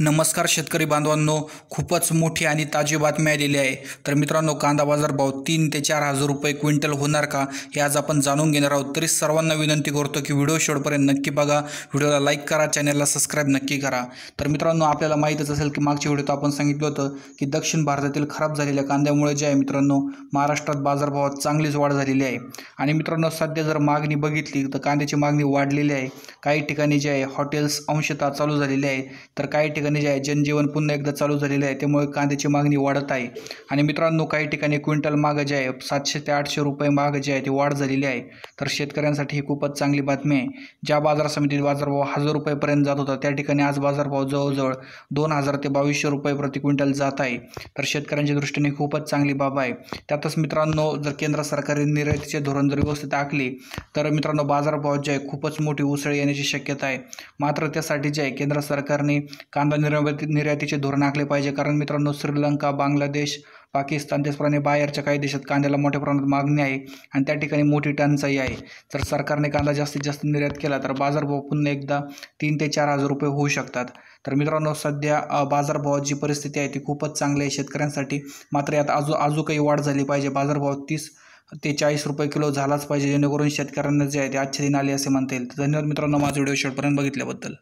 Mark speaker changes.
Speaker 1: नमस्कार शेतकरी बांधवांनो खूपच मोठी आणि ताजी बातमी आलेली आहे तर मित्रांनो कांदा बाजार भाव तीन ते चार हजार रुपये क्विंटल होणार का हे आज आपण जाणून घेणार आहोत तरी सर्वांना विनंती करतो की व्हिडिओ शेवटपर्यंत नक्की बघा व्हिडिओला लाईक करा चॅनलला सबस्क्राईब नक्की करा तर मित्रांनो आपल्याला माहीतच असेल की मागच्या व्हिडिओत आपण सांगितलं होतं की दक्षिण भारतातील खराब झालेल्या कांद्यामुळे जे आहे मित्रांनो महाराष्ट्रात बाजारभावात चांगलीच वाढ झालेली आहे आणि मित्रांनो सध्या जर मागणी बघितली तर कांद्याची मागणी वाढलेली आहे काही ठिकाणी जे आहे हॉटेल्स अंशतः चालू झालेली आहे तर काही ठिकाणी जे आहे जनजीवन पुन्हा एकदा चालू झालेलं आहे त्यामुळे कांद्याची मागणी वाढत आहे आणि मित्रांनो काही ठिकाणी क्विंटल माग जे आहे सातशे ते आठशे रुपये माग जे आहे ते वाढ झालेली आहे तर शेतकऱ्यांसाठी ही खूपच चांगली बातमी आहे ज्या बाजार समितीत बाजारभाव हजार रुपयेपर्यंत जात होता त्या ठिकाणी आज बाजारभाव जवळजवळ दोन हजार ते बावीसशे रुपये प्रति क्विंटल जात आहे तर शेतकऱ्यांच्या दृष्टीने खूपच चांगली बाब आहे त्यातच मित्रांनो जर केंद्र सरकारने निर्यातीचे धोरण जर व्यवस्थित आखले तर मित्रांनो बाजारभाव जे आहे खूपच मोठी उसळ येण्याची शक्यता आहे मात्र त्यासाठी जे आहे केंद्र सरकारने कांदा निर्यात निर्यातीचे धोरण आखले पाहिजे कारण मित्रांनो श्रीलंका बांगलादेश पाकिस्तान त्याचप्रमाणे बाहेरच्या काही देशात कांद्याला मोठ्या प्रमाणात मागणी आहे आणि त्या ठिकाणी मोठी टंचाई आहे तर सरकारने कांदा जास्तीत जास्त निर्यात केला तर बाजारभाव पुन्हा एकदा तीन ते चार हजार रुपये होऊ शकतात तर मित्रांनो सध्या बाजारभावात जी परिस्थिती आहे ती खूपच चांगली आहे शेतकऱ्यांसाठी मात्र यात आजू आजू काही वाढ झाली पाहिजे बाजारभाव तीस ते चाळीस रुपये किलो झालाच पाहिजे जेणेकरून शेतकऱ्यांना जे आहे ते आजचे दिन आले असे म्हणता येईल धन्यवाद मित्रांनो माझा व्हिडिओ शेवटपर्यंत बघितल्याबद्दल